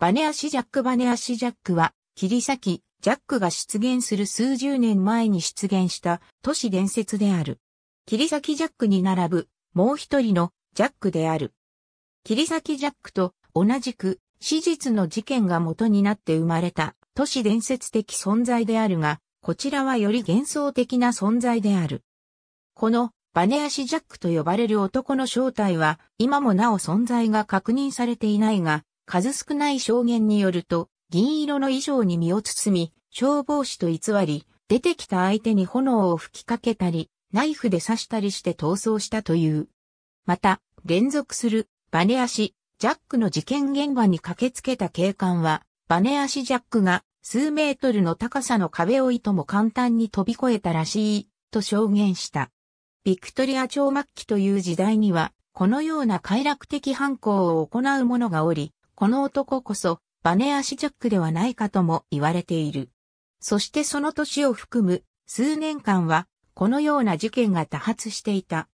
バネ足ジャックバネ足ジャックは、切り裂き、ジャックが出現する数十年前に出現した都市伝説である。切り裂きジャックに並ぶ、もう一人のジャックである。切り裂きジャックと同じく、史実の事件が元になって生まれた都市伝説的存在であるが、こちらはより幻想的な存在である。このバネ足ジャックと呼ばれる男の正体は今もなお存在が確認されていないが、数少ない証言によると、銀色の衣装に身を包み、消防士と偽り、出てきた相手に炎を吹きかけたり、ナイフで刺したりして逃走したという。また、連続する、バネ足、ジャックの事件現場に駆けつけた警官は、バネ足ジャックが数メートルの高さの壁をいとも簡単に飛び越えたらしい、と証言した。ビクトリア朝末期という時代には、このような快楽的犯行を行う者がおり、この男こそ、バネ足ジャックではないかとも言われている。そしてその年を含む数年間は、このような事件が多発していた。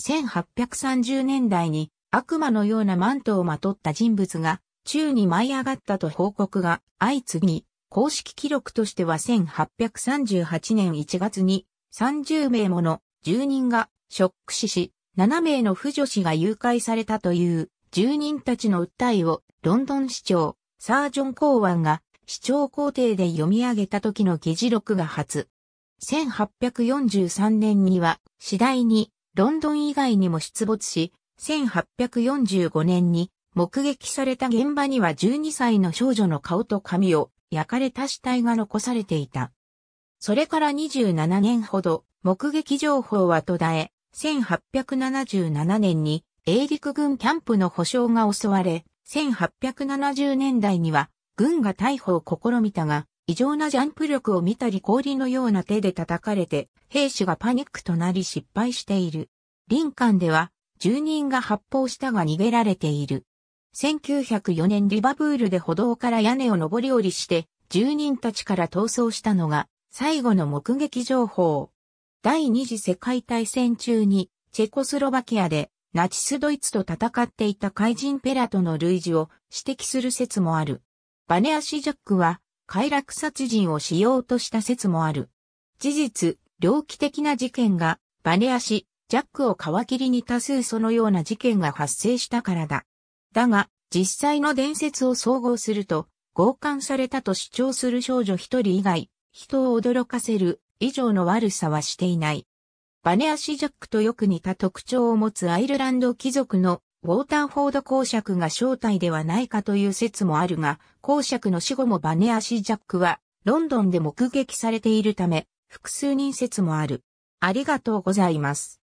1830年代に悪魔のようなマントをまとった人物が宙に舞い上がったと報告が相次ぎ、公式記録としては1838年1月に30名もの住人がショック死し、7名の婦女子が誘拐されたという住人たちの訴えをロンドン市長、サージョン・コーワンが市長公邸で読み上げた時の議事録が初。1843年には次第にロンドン以外にも出没し、1845年に目撃された現場には12歳の少女の顔と髪を焼かれた死体が残されていた。それから27年ほど目撃情報は途絶え、1877年に英陸軍キャンプの保障が襲われ、1870年代には軍が逮捕を試みたが、異常なジャンプ力を見たり氷のような手で叩かれて、兵士がパニックとなり失敗している。林間では、住人が発砲したが逃げられている。1904年リバプールで歩道から屋根を上り下りして、住人たちから逃走したのが、最後の目撃情報。第二次世界大戦中に、チェコスロバキアでナチスドイツと戦っていた怪人ペラとの類似を指摘する説もある。バネアシジャックは、快楽殺人をしようとした説もある。事実、猟奇的な事件が、バネアシ、ジャックを皮切りに多数そのような事件が発生したからだ。だが、実際の伝説を総合すると、強姦されたと主張する少女一人以外、人を驚かせる以上の悪さはしていない。バネアシジャックとよく似た特徴を持つアイルランド貴族のウォーターフォード公爵が正体ではないかという説もあるが、公爵の死後もバネアシジャックはロンドンで目撃されているため、複数人説もある。ありがとうございます。